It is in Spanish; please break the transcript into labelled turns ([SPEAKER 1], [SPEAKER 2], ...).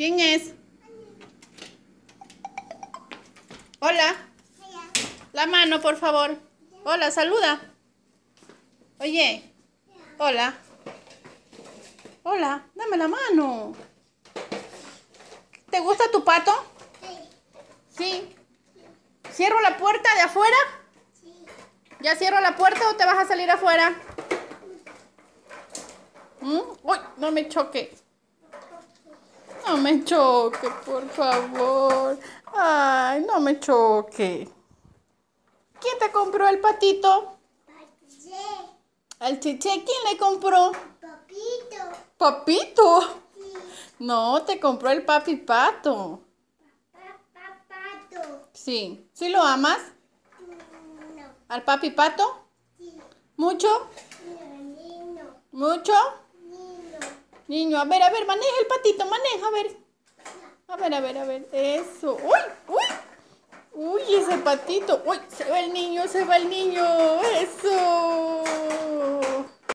[SPEAKER 1] ¿Quién es? Hola. La mano, por favor. Hola, saluda. Oye. Hola. Hola, dame la mano. ¿Te gusta tu pato? Sí. ¿Sí? ¿Cierro la puerta de afuera? Sí. ¿Ya cierro la puerta o te vas a salir afuera? Mm, uy, no me choque. No me choque, por favor. Ay, no me choque. ¿Quién te compró el patito? chiche. ¿Al chiche quién le compró? Papito. ¿Papito? No, te compró el papi pato. Sí. ¿Sí lo amas? No. ¿Al papi pato? Sí. ¿Mucho? ¿Mucho? Niño, a ver, a ver, maneja el patito, maneja, a ver. A ver, a ver, a ver. Eso. ¡Uy! ¡Uy! ¡Uy, ese patito! ¡Uy! Se va el niño, se va el niño. Eso.